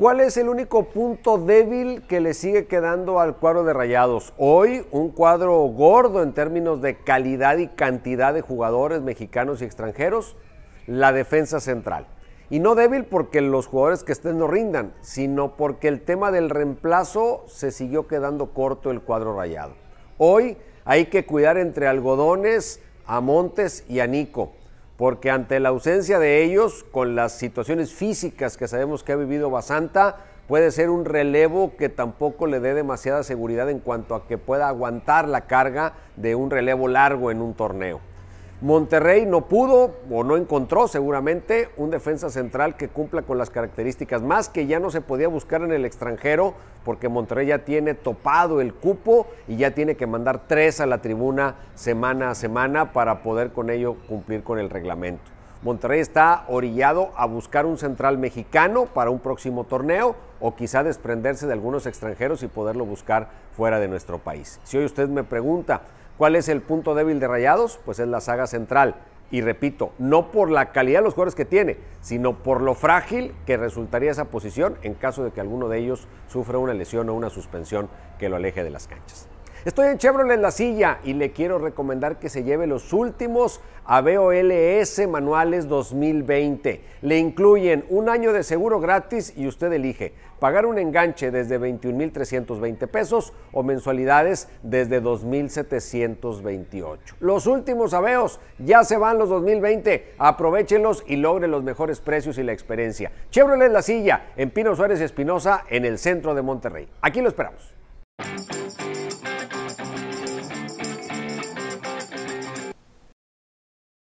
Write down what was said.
¿Cuál es el único punto débil que le sigue quedando al cuadro de Rayados? Hoy un cuadro gordo en términos de calidad y cantidad de jugadores mexicanos y extranjeros, la defensa central. Y no débil porque los jugadores que estén no rindan, sino porque el tema del reemplazo se siguió quedando corto el cuadro rayado. Hoy hay que cuidar entre algodones a Montes y a Nico porque ante la ausencia de ellos, con las situaciones físicas que sabemos que ha vivido Basanta, puede ser un relevo que tampoco le dé demasiada seguridad en cuanto a que pueda aguantar la carga de un relevo largo en un torneo. Monterrey no pudo o no encontró seguramente un defensa central que cumpla con las características, más que ya no se podía buscar en el extranjero porque Monterrey ya tiene topado el cupo y ya tiene que mandar tres a la tribuna semana a semana para poder con ello cumplir con el reglamento. Monterrey está orillado a buscar un central mexicano para un próximo torneo o quizá desprenderse de algunos extranjeros y poderlo buscar fuera de nuestro país. Si hoy usted me pregunta, ¿Cuál es el punto débil de Rayados? Pues es la saga central. Y repito, no por la calidad de los jugadores que tiene, sino por lo frágil que resultaría esa posición en caso de que alguno de ellos sufra una lesión o una suspensión que lo aleje de las canchas. Estoy en Chevrolet La Silla y le quiero recomendar que se lleve los últimos LS e manuales 2020. Le incluyen un año de seguro gratis y usted elige pagar un enganche desde 21,320 pesos o mensualidades desde 2,728. Los últimos AVEOS ya se van los 2020. Aprovechenlos y logre los mejores precios y la experiencia. Chevrolet La Silla en Pino Suárez Espinosa en el centro de Monterrey. Aquí lo esperamos.